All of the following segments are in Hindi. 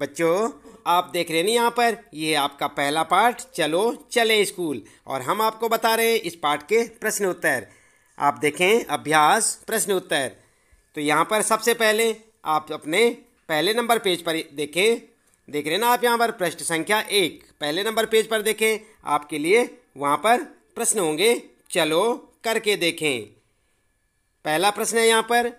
बच्चों आप देख रहे हैं यहाँ पर ये आपका पहला पाठ चलो चले स्कूल और हम आपको बता रहे हैं इस पाठ के प्रश्न उत्तर आप देखें अभ्यास प्रश्न उत्तर तो यहाँ पर सबसे पहले आप अपने पहले नंबर पेज पर देखें देख रहे हैं ना आप यहाँ पर पृष्ठ संख्या एक पहले नंबर पेज पर देखें आपके लिए वहाँ पर प्रश्न होंगे चलो करके देखें पहला प्रश्न है यहाँ पर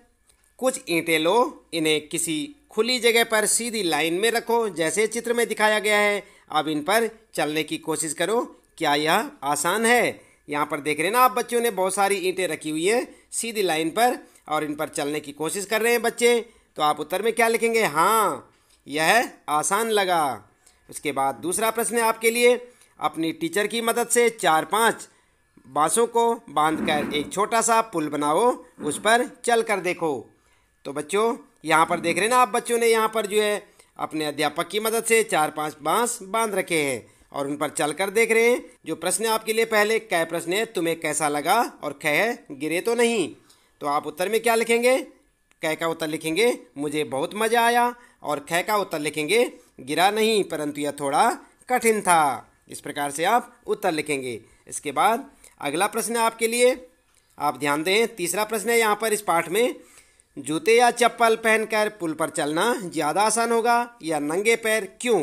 कुछ ईंटें लो इन्हें किसी खुली जगह पर सीधी लाइन में रखो जैसे चित्र में दिखाया गया है अब इन पर चलने की कोशिश करो क्या यह आसान है यहाँ पर देख रहे हैं ना आप बच्चों ने बहुत सारी ईंटें रखी हुई हैं सीधी लाइन पर और इन पर चलने की कोशिश कर रहे हैं बच्चे तो आप उत्तर में क्या लिखेंगे हाँ यह आसान लगा उसके बाद दूसरा प्रश्न है आपके लिए अपनी टीचर की मदद से चार पाँच बाँसों को बांधकर एक छोटा सा पुल बनाओ उस पर चल कर देखो तो बच्चों यहाँ पर देख रहे हैं ना आप बच्चों ने यहाँ पर जो है अपने अध्यापक की मदद से चार पांच बांस बांध रखे हैं और उन पर चलकर देख रहे हैं जो प्रश्न आपके लिए पहले कै प्रश्न है तुम्हें कैसा लगा और कह है गिरे तो नहीं तो आप उत्तर में क्या लिखेंगे कह का उत्तर लिखेंगे मुझे बहुत मज़ा आया और कह का उत्तर लिखेंगे गिरा नहीं परंतु यह थोड़ा कठिन था इस प्रकार से आप उत्तर लिखेंगे इसके बाद अगला प्रश्न आपके लिए आप ध्यान दें तीसरा प्रश्न है यहाँ पर इस पाठ में जूते या चप्पल पहनकर पुल पर चलना ज़्यादा आसान होगा या नंगे पैर क्यों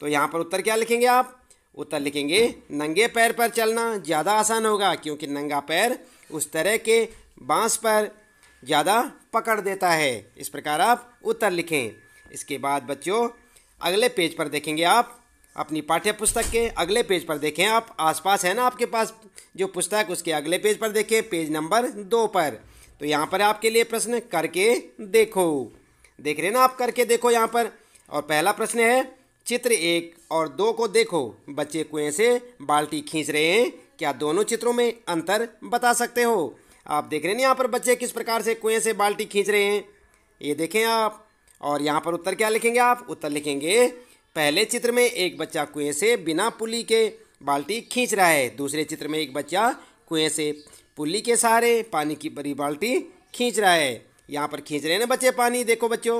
तो यहाँ पर उत्तर क्या लिखेंगे आप उत्तर लिखेंगे नंगे पैर पर चलना ज़्यादा आसान होगा क्योंकि नंगा पैर उस तरह के बांस पर ज़्यादा पकड़ देता है इस प्रकार आप उत्तर लिखें इसके बाद बच्चों अगले पेज पर देखेंगे आप अपनी पाठ्य पुस्तक के अगले पेज पर देखें आप आसपास है ना आपके पास जो पुस्तक उसके अगले पेज पर देखें पेज नंबर दो पर तो यहाँ पर आपके लिए प्रश्न करके देखो देख रहे ना आप करके देखो यहाँ पर और पहला प्रश्न है चित्र एक और दो को देखो बच्चे कुएं से बाल्टी खींच रहे हैं क्या दोनों चित्रों में अंतर बता सकते हो आप देख रहे हैं यहाँ पर बच्चे किस प्रकार से कुएं से बाल्टी खींच रहे हैं ये देखें आप और यहाँ पर उत्तर क्या लिखेंगे आप उत्तर लिखेंगे पहले चित्र में एक बच्चा कुएं से बिना पुली के बाल्टी खींच रहा है दूसरे चित्र में एक बच्चा कुएं से पुल्ली के सहारे पानी की बड़ी बाल्टी खींच रहा है यहाँ पर खींच रहे हैं ना बच्चे पानी देखो बच्चों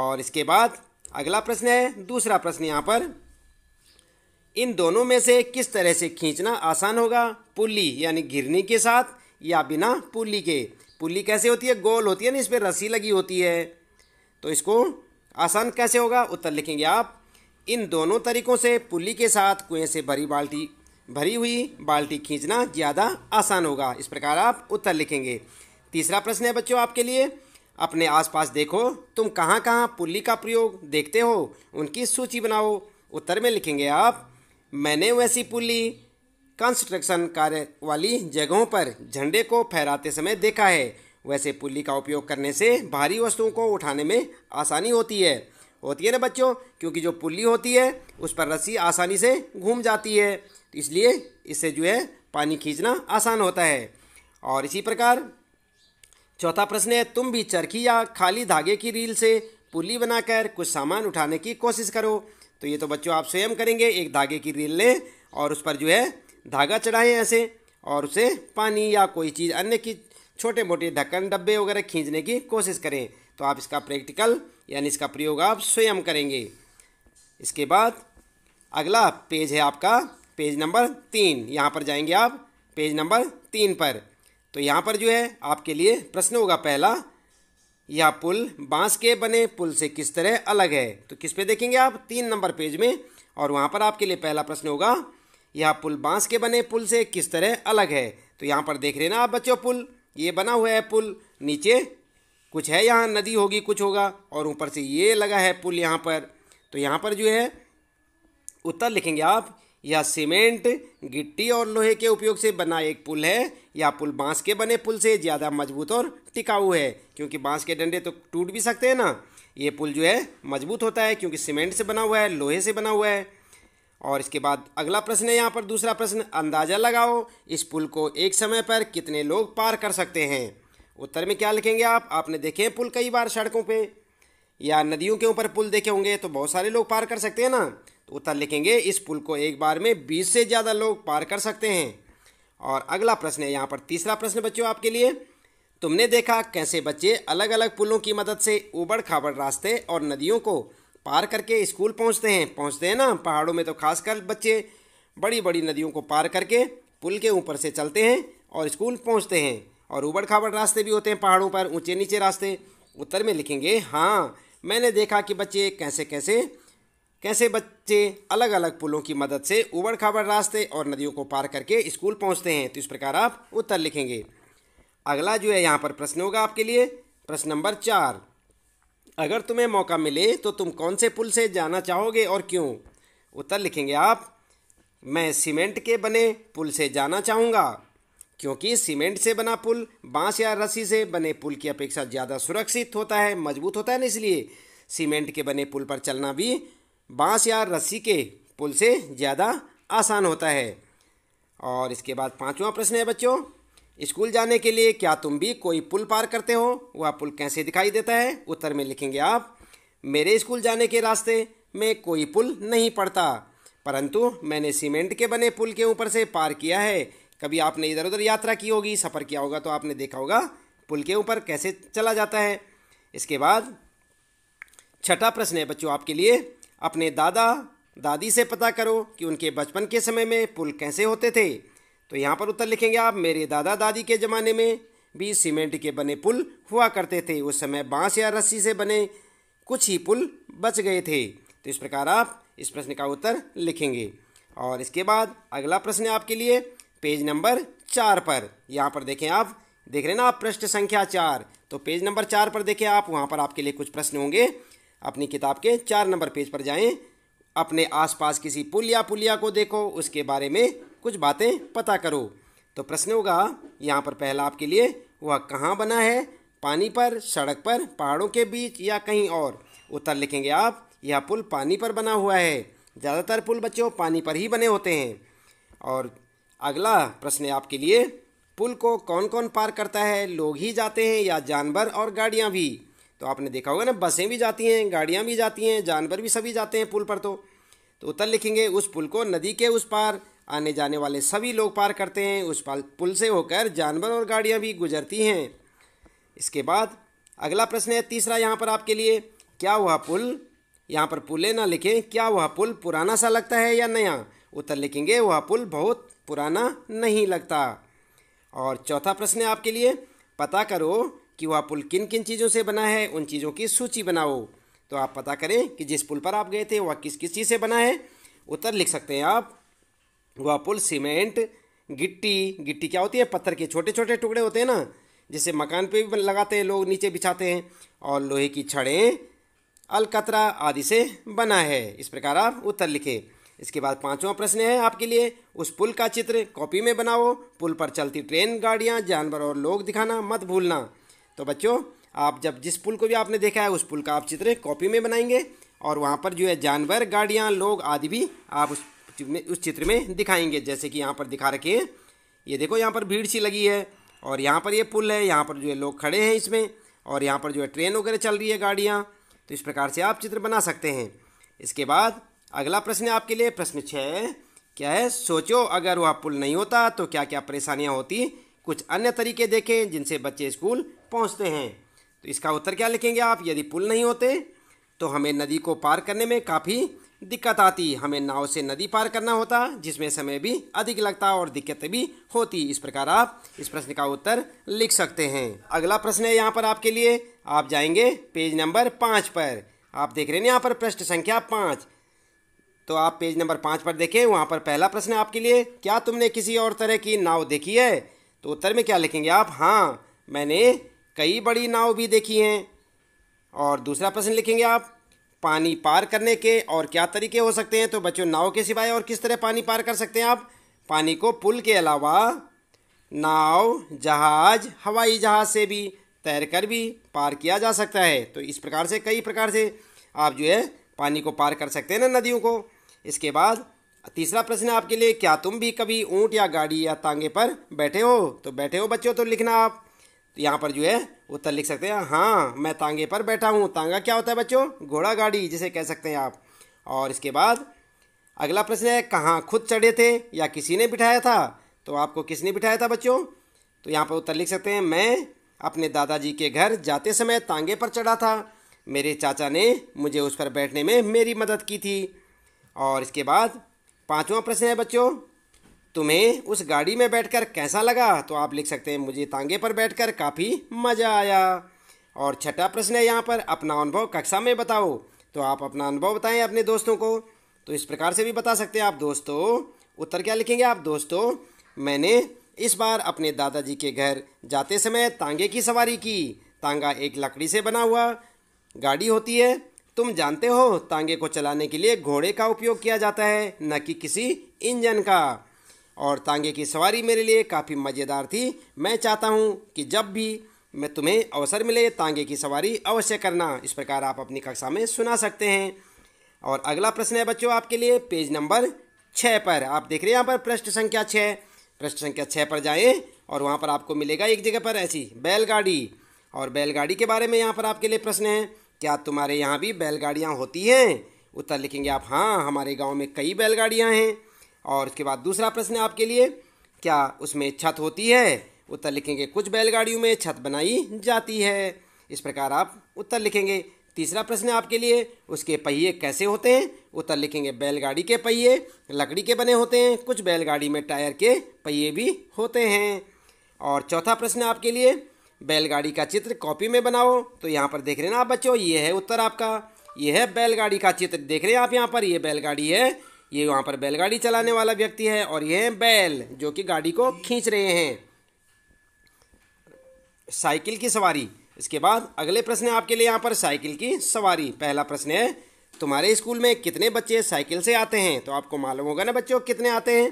और इसके बाद अगला प्रश्न है दूसरा प्रश्न यहाँ पर इन दोनों में से किस तरह से खींचना आसान होगा पुल्ली यानी घिरनी के साथ या बिना पुल्ली के पुल्ली कैसे होती है गोल होती है ना इस पर रस्सी लगी होती है तो इसको आसान कैसे होगा उत्तर लिखेंगे आप इन दोनों तरीकों से पुल्ली के साथ कुएं से भरी बाल्टी भरी हुई बाल्टी खींचना ज़्यादा आसान होगा इस प्रकार आप उत्तर लिखेंगे तीसरा प्रश्न है बच्चों आपके लिए अपने आसपास देखो तुम कहाँ कहाँ पुल्ली का प्रयोग देखते हो उनकी सूची बनाओ उत्तर में लिखेंगे आप मैंने वैसी पुल्ली कंस्ट्रक्शन कार्य वाली जगहों पर झंडे को फहराते समय देखा है वैसे पुल्ली का उपयोग करने से भारी वस्तुओं को उठाने में आसानी होती है होती है ना बच्चों क्योंकि जो पुल्ली होती है उस पर रस्सी आसानी से घूम जाती है इसलिए इससे जो है पानी खींचना आसान होता है और इसी प्रकार चौथा प्रश्न है तुम भी चरखी या खाली धागे की रील से पुली बनाकर कुछ सामान उठाने की कोशिश करो तो ये तो बच्चों आप स्वयं करेंगे एक धागे की रील लें और उस पर जो है धागा चढ़ाएं ऐसे और उसे पानी या कोई चीज़ अन्य की छोटे मोटे ढक्कन डब्बे वगैरह खींचने की कोशिश करें तो आप इसका प्रैक्टिकल यानी इसका प्रयोग आप स्वयं करेंगे इसके बाद अगला पेज है आपका पेज नंबर तीन यहाँ पर जाएंगे आप पेज नंबर तीन पर तो यहाँ पर जो है आपके लिए प्रश्न होगा पहला यह पुल बांस के बने पुल से किस तरह अलग है तो किस पे देखेंगे आप तीन नंबर पेज में और वहाँ पर आपके लिए पहला प्रश्न होगा यह पुल बांस के बने पुल से किस तरह अलग है तो यहाँ पर देख रहे ना आप बच्चों पुल ये बना हुआ है पुल नीचे कुछ है यहाँ नदी होगी कुछ होगा और ऊपर से ये लगा है पुल यहाँ पर तो यहाँ पर जो है उत्तर लिखेंगे आप यह सीमेंट गिट्टी और लोहे के उपयोग से बना एक पुल है यह पुल बांस के बने पुल से ज़्यादा मजबूत और टिकाऊ है क्योंकि बांस के डंडे तो टूट भी सकते हैं ना ये पुल जो है मजबूत होता है क्योंकि सीमेंट से बना हुआ है लोहे से बना हुआ है और इसके बाद अगला प्रश्न है यहाँ पर दूसरा प्रश्न अंदाज़ा लगाओ इस पुल को एक समय पर कितने लोग पार कर सकते हैं उत्तर में क्या लिखेंगे आप आपने देखे पुल कई बार सड़कों पे या नदियों के ऊपर पुल देखे होंगे तो बहुत सारे लोग पार कर सकते हैं ना तो उत्तर लिखेंगे इस पुल को एक बार में बीस से ज़्यादा लोग पार कर सकते हैं और अगला प्रश्न है यहाँ पर तीसरा प्रश्न बच्चों आपके लिए तुमने देखा कैसे बच्चे अलग अलग पुलों की मदद से उबड़ खाबड़ रास्ते और नदियों को पार करके स्कूल पहुँचते हैं पहुँचते हैं ना पहाड़ों में तो खासकर बच्चे बड़ी बड़ी नदियों को पार करके पुल के ऊपर से चलते हैं और स्कूल पहुँचते हैं और उबड़ खाबड़ रास्ते भी होते हैं पहाड़ों पर ऊँचे नीचे रास्ते उत्तर में लिखेंगे हाँ मैंने देखा कि बच्चे कैसे कैसे कैसे बच्चे अलग अलग पुलों की मदद से उबड़ खाबड़ रास्ते और नदियों को पार करके स्कूल पहुंचते हैं तो इस प्रकार आप उत्तर लिखेंगे अगला जो है यहाँ पर प्रश्न होगा आपके लिए प्रश्न नंबर चार अगर तुम्हें मौका मिले तो तुम कौन से पुल से जाना चाहोगे और क्यों उत्तर लिखेंगे आप मैं सीमेंट के बने पुल से जाना चाहूँगा क्योंकि सीमेंट से बना पुल बांस या रस्सी से बने पुल की अपेक्षा ज़्यादा सुरक्षित होता है मजबूत होता है ना इसलिए सीमेंट के बने पुल पर चलना भी बांस या रस्सी के पुल से ज़्यादा आसान होता है और इसके बाद पांचवा प्रश्न है बच्चों स्कूल जाने के लिए क्या तुम भी कोई पुल पार करते हो वह पुल कैसे दिखाई देता है उत्तर में लिखेंगे आप मेरे स्कूल जाने के रास्ते में कोई पुल नहीं पड़ता परंतु मैंने सीमेंट के बने पुल के ऊपर से पार किया है कभी आपने इधर उधर यात्रा की होगी सफ़र किया होगा तो आपने देखा होगा पुल के ऊपर कैसे चला जाता है इसके बाद छठा प्रश्न है बच्चों आपके लिए अपने दादा दादी से पता करो कि उनके बचपन के समय में पुल कैसे होते थे तो यहाँ पर उत्तर लिखेंगे आप मेरे दादा दादी के ज़माने में भी सीमेंट के बने पुल हुआ करते थे उस समय बांस या रस्सी से बने कुछ ही पुल बच गए थे तो इस प्रकार आप इस प्रश्न का उत्तर लिखेंगे और इसके बाद अगला प्रश्न आपके लिए पेज नंबर चार पर यहाँ पर देखें आप देख रहे ना आप पृष्ठ संख्या चार तो पेज नंबर चार पर देखें आप वहाँ पर आपके लिए कुछ प्रश्न होंगे अपनी किताब के चार नंबर पेज पर जाएं अपने आसपास किसी पुल या पुलिया को देखो उसके बारे में कुछ बातें पता करो तो प्रश्न होगा यहाँ पर पहला आपके लिए वह कहाँ बना है पानी पर सड़क पर पहाड़ों के बीच या कहीं और उत्तर लिखेंगे आप यह पुल पानी पर बना हुआ है ज़्यादातर पुल बच्चों पानी पर ही बने होते हैं और अगला प्रश्न आपके लिए पुल को कौन कौन पार करता है लोग ही जाते हैं या जानवर और गाड़ियाँ भी तो आपने देखा होगा ना बसें भी जाती हैं गाड़ियाँ भी जाती हैं जानवर भी सभी जाते हैं पुल पर तो तो उत्तर लिखेंगे उस पुल को नदी के उस पार आने जाने वाले सभी लोग पार करते हैं उस पार पुल से होकर जानवर और गाड़ियाँ भी गुजरती हैं इसके बाद अगला प्रश्न है तीसरा यहाँ पर आपके लिए क्या वह पुल यहाँ पर पुल ना लिखें क्या वह पुल पुराना सा लगता है या नया उत्तर लिखेंगे वह पुल बहुत पुराना नहीं लगता और चौथा प्रश्न है आपके लिए पता करो कि वह पुल किन किन चीज़ों से बना है उन चीज़ों की सूची बनाओ तो आप पता करें कि जिस पुल पर आप गए थे वह किस किस चीज़ से बना है उत्तर लिख सकते हैं आप वह पुल सीमेंट गिट्टी गिट्टी क्या होती है पत्थर के छोटे छोटे टुकड़े होते हैं ना जिसे मकान पे भी लगाते हैं लोग नीचे बिछाते हैं और लोहे की छड़ें अलकतरा आदि से बना है इस प्रकार आप उत्तर लिखें इसके बाद पांचवा प्रश्न है आपके लिए उस पुल का चित्र कॉपी में बनाओ पुल पर चलती ट्रेन गाड़ियाँ जानवर और लोग दिखाना मत भूलना तो बच्चों आप जब जिस पुल को भी आपने देखा है उस पुल का आप चित्र कॉपी में बनाएंगे और वहाँ पर जो है जानवर गाड़ियाँ लोग आदि भी आप उस उस चित्र में दिखाएंगे जैसे कि यहाँ पर दिखा रखे हैं ये देखो यहाँ पर भीड़ सी लगी है और यहाँ पर ये पुल है यहाँ पर जो है लोग खड़े हैं इसमें और यहाँ पर जो है ट्रेन वगैरह चल रही है गाड़ियाँ तो इस प्रकार से आप चित्र बना सकते हैं इसके बाद अगला प्रश्न आपके लिए प्रश्न छः क्या है सोचो अगर वह पुल नहीं होता तो क्या क्या परेशानियाँ होती कुछ अन्य तरीके देखें जिनसे बच्चे स्कूल पहुंचते हैं तो इसका उत्तर क्या लिखेंगे आप यदि पुल नहीं होते तो हमें नदी को पार करने में काफ़ी दिक्कत आती हमें नाव से नदी पार करना होता जिसमें समय भी अधिक लगता और दिक्कतें भी होती इस प्रकार आप इस प्रश्न का उत्तर लिख सकते हैं अगला प्रश्न है यहाँ पर आपके लिए आप जाएंगे पेज नंबर पाँच पर आप देख रहे हैं यहाँ पर प्रश्न संख्या पाँच तो आप पेज नंबर पाँच पर देखें वहाँ पर पहला प्रश्न है आपके लिए क्या तुमने किसी और तरह की नाव देखी है तो उत्तर में क्या लिखेंगे आप हाँ मैंने कई बड़ी नाव भी देखी हैं और दूसरा प्रश्न लिखेंगे आप पानी पार करने के और क्या तरीके हो सकते हैं तो बच्चों नाव के सिवाय और किस तरह पानी पार कर सकते हैं आप पानी को पुल के अलावा नाव जहाज हवाई जहाज से भी तैर कर भी पार किया जा सकता है तो इस प्रकार से कई प्रकार से आप जो है पानी को पार कर सकते हैं ना नदियों को इसके बाद तीसरा प्रश्न आपके लिए क्या तुम भी कभी ऊँट या गाड़ी या तांगे पर बैठे हो तो बैठे हो बच्चों तो लिखना आप तो यहाँ पर जो है उत्तर लिख सकते हैं हाँ मैं तांगे पर बैठा हूँ तांगा क्या होता है बच्चों घोड़ा गाड़ी जिसे कह सकते हैं आप और इसके बाद अगला प्रश्न है कहाँ खुद चढ़े थे या किसी ने बिठाया था तो आपको किसने बिठाया था बच्चों तो यहाँ पर उत्तर लिख सकते हैं मैं अपने दादाजी के घर जाते समय तांगे पर चढ़ा था मेरे चाचा ने मुझे उस पर बैठने में मेरी मदद की थी और इसके बाद पाँचवा प्रश्न है बच्चों तुम्हें उस गाड़ी में बैठकर कैसा लगा तो आप लिख सकते हैं मुझे तांगे पर बैठकर काफ़ी मज़ा आया और छठा प्रश्न है यहाँ पर अपना अनुभव कक्षा में बताओ तो आप अपना अनुभव बताएं अपने दोस्तों को तो इस प्रकार से भी बता सकते हैं आप दोस्तों उत्तर क्या लिखेंगे आप दोस्तों मैंने इस बार अपने दादाजी के घर जाते समय तांगे की सवारी की तांगा एक लकड़ी से बना हुआ गाड़ी होती है तुम जानते हो तांगे को चलाने के लिए घोड़े का उपयोग किया जाता है न कि किसी इंजन का और तांगे की सवारी मेरे लिए काफ़ी मज़ेदार थी मैं चाहता हूँ कि जब भी मैं तुम्हें अवसर मिले तांगे की सवारी अवश्य करना इस प्रकार आप अपनी कक्षा में सुना सकते हैं और अगला प्रश्न है बच्चों आपके लिए पेज नंबर छः पर आप देख रहे हैं यहाँ पर पृष्ठ संख्या छः पृष्ठ संख्या छः पर जाएँ और वहाँ पर आपको मिलेगा एक जगह पर ऐसी बैलगाड़ी और बैलगाड़ी के बारे में यहाँ पर आपके लिए प्रश्न है क्या तुम्हारे यहाँ भी बैलगाड़ियाँ होती हैं उत्तर लिखेंगे आप हाँ हमारे गाँव में कई बैलगाड़ियाँ हैं और उसके बाद दूसरा प्रश्न आपके लिए क्या उसमें छत होती है उत्तर लिखेंगे कुछ बैलगाड़ियों में छत बनाई जाती है इस प्रकार आप उत्तर लिखेंगे तीसरा प्रश्न आपके लिए उसके पहिए कैसे होते हैं उत्तर लिखेंगे बैलगाड़ी के पहिए लकड़ी के बने होते हैं कुछ बैलगाड़ी में टायर के पहिए भी होते हैं और चौथा प्रश्न आपके लिए बैलगाड़ी का चित्र कॉपी में बनाओ तो यहाँ पर देख रहे हैं ना आप बच्चों ये है उत्तर आपका ये है बैलगाड़ी का चित्र देख रहे हैं आप यहाँ पर ये बैलगाड़ी है ये वहाँ पर बैलगाड़ी चलाने वाला व्यक्ति है और ये बैल जो कि गाड़ी को खींच रहे हैं साइकिल की सवारी इसके बाद अगले प्रश्न है आपके लिए यहाँ पर साइकिल की सवारी पहला प्रश्न है तुम्हारे स्कूल में कितने बच्चे साइकिल से आते हैं तो आपको मालूम होगा ना बच्चों कितने आते हैं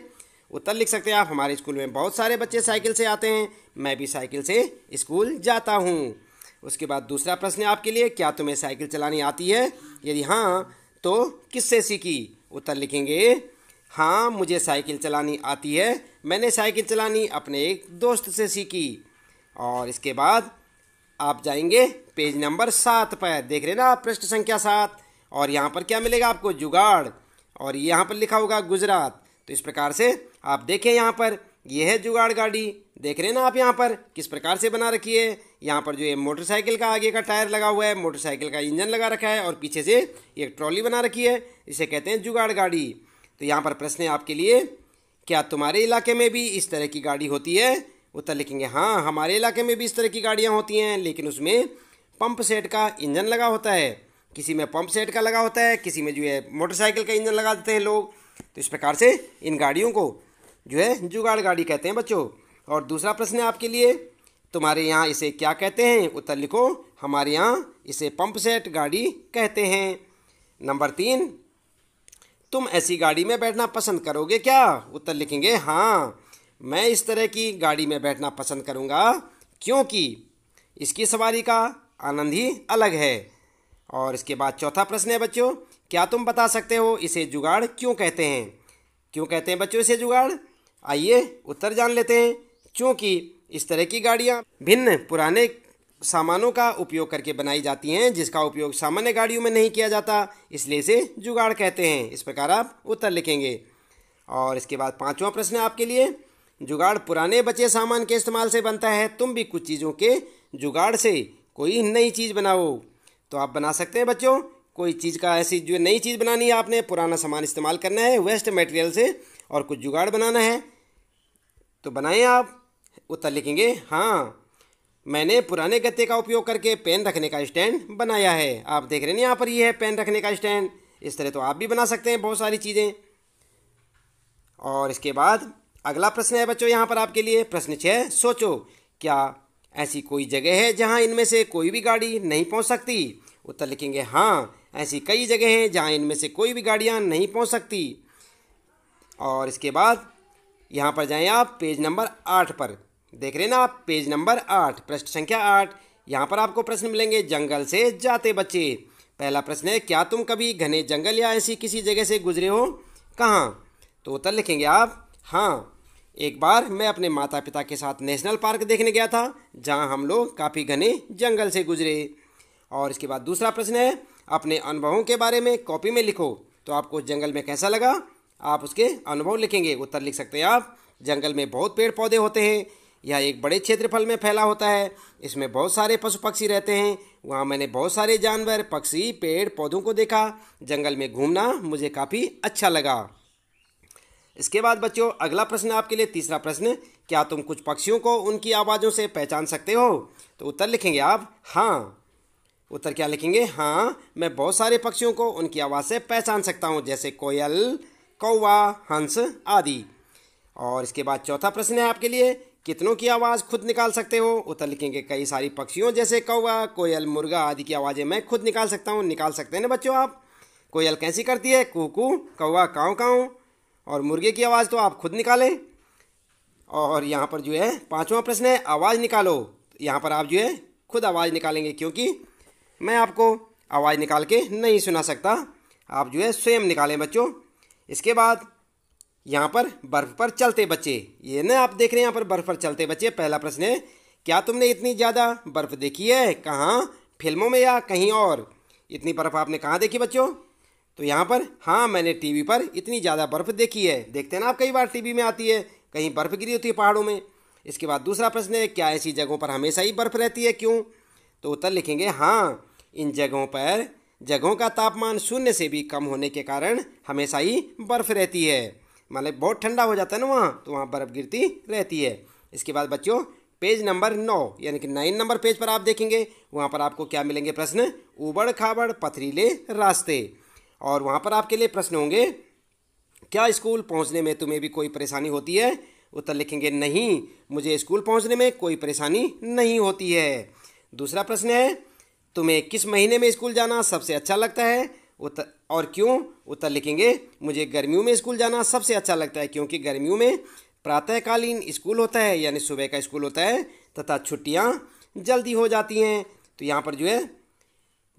उत्तर लिख सकते हैं आप हमारे स्कूल में बहुत सारे बच्चे साइकिल से आते हैं मैं भी साइकिल से स्कूल जाता हूँ उसके बाद दूसरा प्रश्न आपके लिए क्या तुम्हें साइकिल चलानी आती है यदि हाँ तो किससे सीखी उत्तर लिखेंगे हाँ मुझे साइकिल चलानी आती है मैंने साइकिल चलानी अपने एक दोस्त से सीखी और इसके बाद आप जाएंगे पेज नंबर सात पर देख रहे ना आप पृष्ठ संख्या सात और यहाँ पर क्या मिलेगा आपको जुगाड़ और यहाँ पर लिखा होगा गुजरात तो इस प्रकार से आप देखें यहाँ पर यह है जुगाड़ गाड़ी देख रहे हैं ना आप यहाँ पर किस प्रकार से बना रखी है यहाँ पर जो ये मोटरसाइकिल का आगे का टायर लगा हुआ है मोटरसाइकिल का इंजन लगा रखा है और पीछे से एक ट्रॉली बना रखी है इसे कहते हैं जुगाड़ गाड़ी तो यहाँ पर प्रश्न है आपके लिए क्या तुम्हारे इलाके में भी इस तरह की गाड़ी होती है उत्तर लिखेंगे हाँ हमारे इलाके में भी इस तरह की गाड़ियाँ होती हैं लेकिन उसमें पंप सेट का इंजन लगा होता है किसी में पंप सेट का लगा होता है किसी में जो है मोटरसाइकिल का इंजन लगा देते हैं लोग तो इस प्रकार से इन गाड़ियों को जो है जुगाड़ गाड़ी कहते हैं बच्चों और दूसरा प्रश्न है आपके लिए तुम्हारे यहाँ इसे क्या कहते हैं उत्तर लिखो हमारे यहाँ इसे पंप सेट गाड़ी कहते हैं नंबर तीन तुम ऐसी गाड़ी में बैठना पसंद करोगे क्या उत्तर लिखेंगे हाँ मैं इस तरह की गाड़ी में बैठना पसंद करूँगा क्योंकि इसकी सवारी का आनंद ही अलग है और इसके बाद चौथा प्रश्न है बच्चों क्या तुम बता सकते हो इसे जुगाड़ क्यों कहते हैं क्यों कहते हैं बच्चों इसे जुगाड़ आइए उत्तर जान लेते हैं क्योंकि इस तरह की गाड़ियाँ भिन्न पुराने सामानों का उपयोग करके बनाई जाती हैं जिसका उपयोग सामान्य गाड़ियों में नहीं किया जाता इसलिए इसे जुगाड़ कहते हैं इस प्रकार आप उत्तर लिखेंगे और इसके बाद पांचवा प्रश्न आपके लिए जुगाड़ पुराने बचे सामान के इस्तेमाल से बनता है तुम भी कुछ चीज़ों के जुगाड़ से कोई नई चीज़ बनाओ तो आप बना सकते हैं बच्चों कोई चीज़ का ऐसी जो नई चीज़ बनानी है आपने पुराना सामान इस्तेमाल करना है वेस्ट मटेरियल से और कुछ जुगाड़ बनाना है तो बनाएं आप उत्तर लिखेंगे हाँ मैंने पुराने गत्ते का उपयोग करके पेन रखने का स्टैंड बनाया है आप देख रहे हैं यहाँ पर ये है पेन रखने का स्टैंड इस तरह तो आप भी बना सकते हैं बहुत सारी चीज़ें और इसके बाद अगला प्रश्न है बच्चों यहाँ पर आपके लिए प्रश्न छः सोचो क्या ऐसी कोई जगह है जहाँ इनमें से कोई भी गाड़ी नहीं पहुँच सकती उत्तर लिखेंगे हाँ ऐसी कई जगह हैं जहाँ इनमें से कोई भी गाड़ियाँ नहीं पहुँच सकती और इसके बाद यहाँ पर जाएं आप पेज नंबर आठ पर देख रहे हैं ना आप पेज नंबर आठ प्रश्न संख्या आठ यहाँ पर आपको प्रश्न मिलेंगे जंगल से जाते बच्चे पहला प्रश्न है क्या तुम कभी घने जंगल या ऐसी किसी जगह से गुजरे हो कहाँ तो उत्तर लिखेंगे आप हाँ एक बार मैं अपने माता पिता के साथ नेशनल पार्क देखने गया था जहाँ हम लोग काफ़ी घने जंगल से गुजरे और इसके बाद दूसरा प्रश्न है अपने अनुभवों के बारे में कॉपी में लिखो तो आपको जंगल में कैसा लगा आप उसके अनुभव लिखेंगे उत्तर लिख सकते हैं आप जंगल में बहुत पेड़ पौधे होते हैं यह एक बड़े क्षेत्रफल में फैला होता है इसमें बहुत सारे पशु पक्षी रहते हैं वहाँ मैंने बहुत सारे जानवर पक्षी पेड़ पौधों को देखा जंगल में घूमना मुझे काफ़ी अच्छा लगा इसके बाद बच्चों अगला प्रश्न आपके लिए तीसरा प्रश्न क्या तुम कुछ पक्षियों को उनकी आवाज़ों से पहचान सकते हो तो उत्तर लिखेंगे आप हाँ उत्तर क्या लिखेंगे हाँ मैं बहुत सारे पक्षियों को उनकी आवाज़ से पहचान सकता हूँ जैसे कोयल कौवा हंस आदि और इसके बाद चौथा प्रश्न है आपके लिए कितनों की आवाज़ खुद निकाल सकते हो उत्तर लिखेंगे कई सारी पक्षियों जैसे कौवा कोयल मुर्गा आदि की आवाज़ें मैं खुद निकाल सकता हूँ निकाल सकते हैं ना बच्चों आप कोयल कैसी करती है कुकू कौवा काँव काँव और मुर्गे की आवाज़ तो आप खुद निकालें और यहाँ पर जो है पाँचवा प्रश्न है आवाज़ निकालो यहाँ पर आप जो है खुद आवाज़ निकालेंगे क्योंकि मैं आपको आवाज़ निकाल के नहीं सुना सकता आप जो है स्वयं निकालें बच्चों इसके बाद यहाँ पर बर्फ़ पर चलते बच्चे ये ना आप देख रहे हैं यहाँ पर बर्फ़ पर चलते बच्चे पहला प्रश्न है क्या तुमने इतनी ज़्यादा बर्फ़ देखी है कहाँ फिल्मों में या कहीं और इतनी बर्फ़ आपने कहाँ देखी बच्चों तो यहाँ पर हाँ मैंने टीवी पर इतनी ज़्यादा बर्फ़ देखी है देखते हैं ना आप कई बार टीवी में आती है कहीं बर्फ़ गिरी होती है पहाड़ों में इसके बाद दूसरा प्रश्न है क्या ऐसी जगहों पर हमेशा ही बर्फ़ रहती है क्यों तो उत्तर लिखेंगे हाँ इन जगहों पर जगहों का तापमान शून्य से भी कम होने के कारण हमेशा ही बर्फ़ रहती है मतलब बहुत ठंडा हो जाता है ना वहाँ तो वहाँ बर्फ़ गिरती रहती है इसके बाद बच्चों पेज नंबर नौ यानी कि नाइन नंबर पेज पर आप देखेंगे वहाँ पर आपको क्या मिलेंगे प्रश्न उबड़ खाबड़ पथरीले रास्ते और वहाँ पर आपके लिए प्रश्न होंगे क्या स्कूल पहुँचने में तुम्हें भी कोई परेशानी होती है उत्तर लिखेंगे नहीं मुझे स्कूल पहुँचने में कोई परेशानी नहीं होती है दूसरा प्रश्न है तुम्हें किस महीने में स्कूल जाना सबसे अच्छा लगता है उत्तर और क्यों उत्तर लिखेंगे मुझे गर्मियों में स्कूल जाना सबसे अच्छा लगता है क्योंकि गर्मियों में प्रातःकालीन स्कूल होता है यानी सुबह का स्कूल होता है तथा छुट्टियाँ जल्दी हो जाती हैं तो यहाँ पर जो है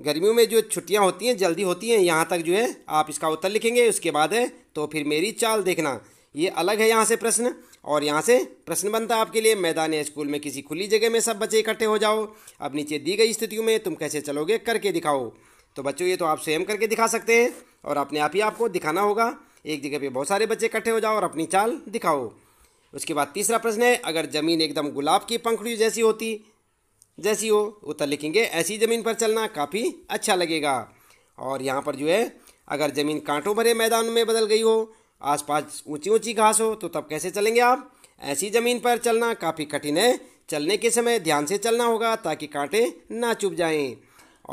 गर्मियों में जो छुट्टियाँ होती हैं जल्दी होती हैं यहाँ तक जो है आप इसका उत्तर लिखेंगे उसके बाद है तो फिर मेरी चाल देखना ये अलग है यहाँ से प्रश्न और यहाँ से प्रश्न बनता है आपके लिए मैदान या स्कूल में किसी खुली जगह में सब बच्चे इकट्ठे हो जाओ अब नीचे दी गई स्थितियों में तुम कैसे चलोगे करके दिखाओ तो बच्चों ये तो आप स्वयं करके दिखा सकते हैं और अपने आप ही आपको दिखाना होगा एक जगह पे बहुत सारे बच्चे इकट्ठे हो जाओ और अपनी चाल दिखाओ उसके बाद तीसरा प्रश्न है अगर ज़मीन एकदम गुलाब की पंखड़ी जैसी होती जैसी हो उत्तर लिखेंगे ऐसी ज़मीन पर चलना काफ़ी अच्छा लगेगा और यहाँ पर जो है अगर ज़मीन कांटों भरे मैदान में बदल गई हो आसपास ऊंची ऊंची घास हो तो तब कैसे चलेंगे आप ऐसी ज़मीन पर चलना काफ़ी कठिन है चलने के समय ध्यान से चलना होगा ताकि कांटे ना चुभ जाएं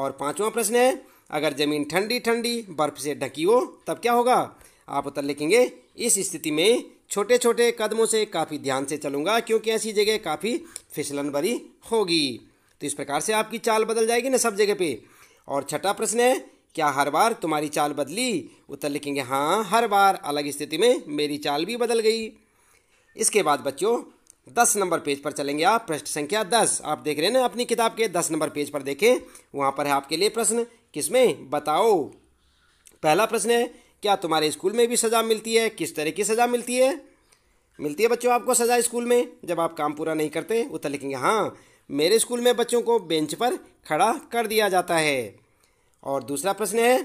और पांचवा प्रश्न है अगर ज़मीन ठंडी ठंडी बर्फ़ से ढकी हो तब क्या होगा आप उत्तर लिखेंगे इस स्थिति में छोटे छोटे कदमों से काफ़ी ध्यान से चलूँगा क्योंकि ऐसी जगह काफ़ी फिसलन भरी होगी तो इस प्रकार से आपकी चाल बदल जाएगी ना सब जगह पर और छठा प्रश्न है क्या हर बार तुम्हारी चाल बदली उत्तर लिखेंगे हाँ हर बार अलग स्थिति में मेरी चाल भी बदल गई इसके बाद बच्चों दस नंबर पेज पर चलेंगे आप प्रश्न संख्या दस आप देख रहे हैं ना अपनी किताब के दस नंबर पेज पर देखें वहाँ पर है आपके लिए प्रश्न किसमें बताओ पहला प्रश्न है क्या तुम्हारे स्कूल में भी सज़ा मिलती है किस तरह की सज़ा मिलती है मिलती है बच्चों आपको सज़ा स्कूल में जब आप काम पूरा नहीं करते उत्तर लिखेंगे हाँ मेरे स्कूल में बच्चों को बेंच पर खड़ा कर दिया जाता है और दूसरा प्रश्न है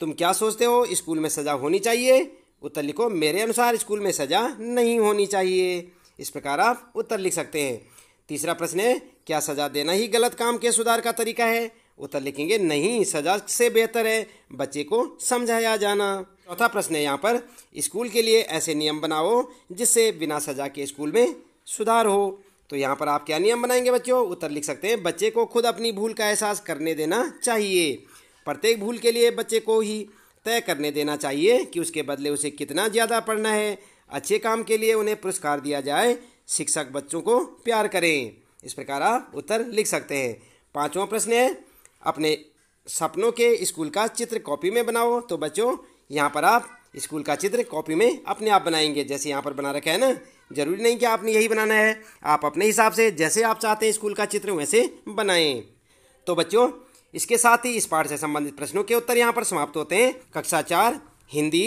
तुम क्या सोचते हो स्कूल में सज़ा होनी चाहिए उत्तर लिखो मेरे अनुसार स्कूल में सज़ा नहीं होनी चाहिए इस प्रकार आप उत्तर लिख सकते हैं तीसरा प्रश्न है क्या सज़ा देना ही गलत काम के सुधार का तरीका है उत्तर लिखेंगे नहीं सज़ा से बेहतर है बच्चे को समझाया जाना चौथा प्रश्न है यहाँ पर स्कूल के लिए ऐसे नियम बनाओ जिससे बिना सज़ा के स्कूल में सुधार हो तो यहाँ पर आप क्या नियम बनाएंगे बच्चों उत्तर लिख सकते हैं बच्चे को खुद अपनी भूल का एहसास करने देना चाहिए प्रत्येक भूल के लिए बच्चे को ही तय करने देना चाहिए कि उसके बदले उसे कितना ज़्यादा पढ़ना है अच्छे काम के लिए उन्हें पुरस्कार दिया जाए शिक्षक बच्चों को प्यार करें इस प्रकार आप उत्तर लिख सकते हैं पांचवा प्रश्न है अपने सपनों के स्कूल का चित्र कॉपी में बनाओ तो बच्चों यहाँ पर आप स्कूल का चित्र कॉपी में अपने आप बनाएंगे जैसे यहाँ पर बना रखा है ना जरूरी नहीं कि आपने यही बनाना है आप अपने हिसाब से जैसे आप चाहते हैं स्कूल का चित्र वैसे बनाएं तो बच्चों इसके साथ ही इस पाठ से संबंधित प्रश्नों के उत्तर यहाँ पर समाप्त होते हैं कक्षा चार हिंदी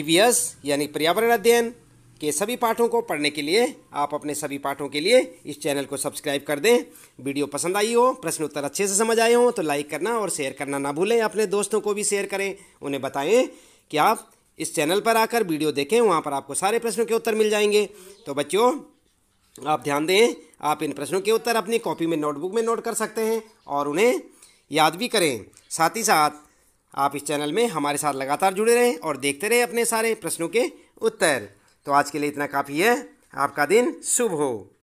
ईवीएस e यानी पर्यावरण अध्ययन के सभी पाठों को पढ़ने के लिए आप अपने सभी पाठों के लिए इस चैनल को सब्सक्राइब कर दें वीडियो पसंद आई हो प्रश्न उत्तर अच्छे से समझ आए हों तो लाइक करना और शेयर करना ना भूलें अपने दोस्तों को भी शेयर करें उन्हें बताएं कि आप इस चैनल पर आकर वीडियो देखें वहाँ पर आपको सारे प्रश्नों के उत्तर मिल जाएंगे तो बच्चों आप ध्यान दें आप इन प्रश्नों के उत्तर अपनी कॉपी में नोटबुक में नोट कर सकते हैं और उन्हें याद भी करें साथ ही साथ आप इस चैनल में हमारे साथ लगातार जुड़े रहें और देखते रहें अपने सारे प्रश्नों के उत्तर तो आज के लिए इतना काफ़ी है आपका दिन शुभ हो